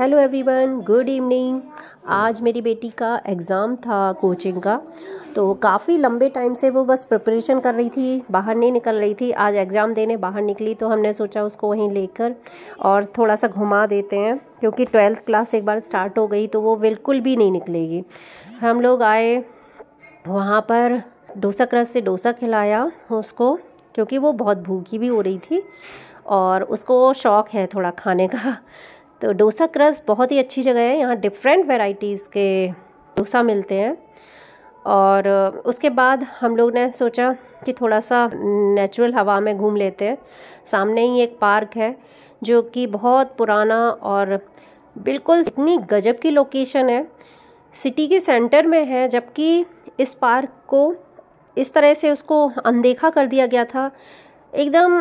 hello everyone good evening आज मेरी बेटी का एग्ज़ाम था कोचिंग का तो काफ़ी लंबे टाइम से वो बस प्रिपरेशन कर रही थी बाहर नहीं निकल रही थी आज एग्ज़ाम देने बाहर निकली तो हमने सोचा उसको वहीं लेकर और थोड़ा सा घुमा देते हैं क्योंकि ट्वेल्थ क्लास एक बार स्टार्ट हो गई तो वो बिल्कुल भी नहीं निकलेगी हम लोग आए वहाँ पर डोसा क्रस से डोसा खिलाया उसको क्योंकि वो बहुत भूखी भी हो रही थी और उसको शौक़ है थोड़ा खाने का तो डोसा क्रस बहुत ही अच्छी जगह है यहाँ डिफरेंट वेराइटीज़ के डोसा मिलते हैं और उसके बाद हम लोग ने सोचा कि थोड़ा सा नेचुरल हवा में घूम लेते हैं सामने ही एक पार्क है जो कि बहुत पुराना और बिल्कुल इतनी गजब की लोकेशन है सिटी के सेंटर में है जबकि इस पार्क को इस तरह से उसको अनदेखा कर दिया गया था एकदम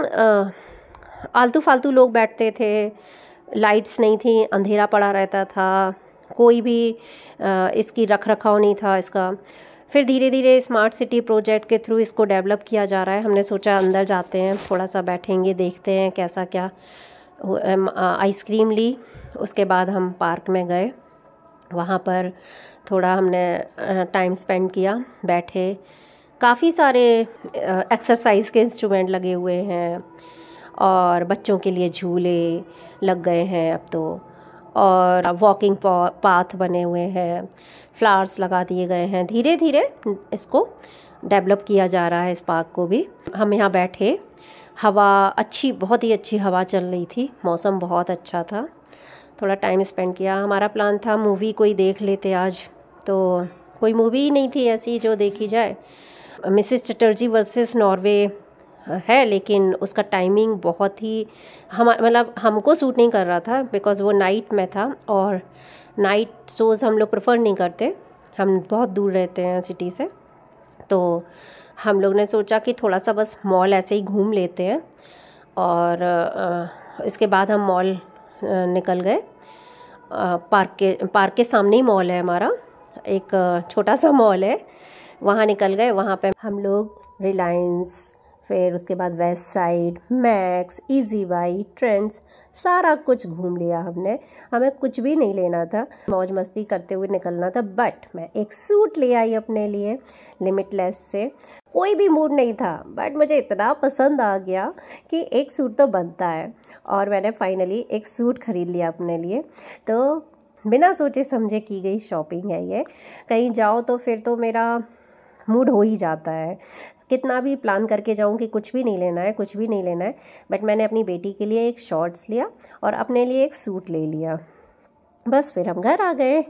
आलतू फालतू लोग बैठते थे लाइट्स नहीं थी अंधेरा पड़ा रहता था कोई भी इसकी रख रखाव नहीं था इसका फिर धीरे धीरे स्मार्ट सिटी प्रोजेक्ट के थ्रू इसको डेवलप किया जा रहा है हमने सोचा अंदर जाते हैं थोड़ा सा बैठेंगे देखते हैं कैसा क्या आइसक्रीम ली उसके बाद हम पार्क में गए वहाँ पर थोड़ा हमने टाइम स्पेंड किया बैठे काफ़ी सारे एक्सरसाइज के इंस्ट्रूमेंट लगे हुए हैं और बच्चों के लिए झूले लग गए हैं अब तो और वॉकिंग पाथ बने हुए हैं फ्लावर्स लगा दिए गए हैं धीरे धीरे इसको डेवलप किया जा रहा है इस पार्क को भी हम यहाँ बैठे हवा अच्छी बहुत ही अच्छी हवा चल रही थी मौसम बहुत अच्छा था थोड़ा टाइम स्पेंड किया हमारा प्लान था मूवी कोई देख लेते आज तो कोई मूवी ही नहीं थी ऐसी जो देखी जाए मिसेस चटर्जी वर्सेस नॉर्वे है लेकिन उसका टाइमिंग बहुत ही हम मतलब हमको सूट नहीं कर रहा था बिकॉज़ वो नाइट में था और नाइट शोज़ हम लोग प्रेफर नहीं करते हम बहुत दूर रहते हैं सिटी से तो हम लोग ने सोचा कि थोड़ा सा बस मॉल ऐसे ही घूम लेते हैं और इसके बाद हम मॉल निकल गए पार्क के पार्क के सामने ही मॉल है हमारा एक छोटा सा मॉल है वहाँ निकल गए वहाँ पे हम लोग रिलायंस फिर उसके बाद Westside Max Easybuy Trends सारा कुछ घूम लिया हमने हमें कुछ भी नहीं लेना था मौज मस्ती करते हुए निकलना था बट मैं एक सूट ले आई अपने लिए लिमिटलेस से कोई भी मूड नहीं था बट मुझे इतना पसंद आ गया कि एक सूट तो बनता है और मैंने फाइनली एक सूट ख़रीद लिया अपने लिए तो बिना सोचे समझे की गई शॉपिंग है ये कहीं जाओ तो फिर तो मेरा मूड हो ही जाता है कितना भी प्लान करके जाऊँ कि कुछ भी नहीं लेना है कुछ भी नहीं लेना है बट मैंने अपनी बेटी के लिए एक शॉर्ट्स लिया और अपने लिए एक सूट ले लिया बस फिर हम घर आ गए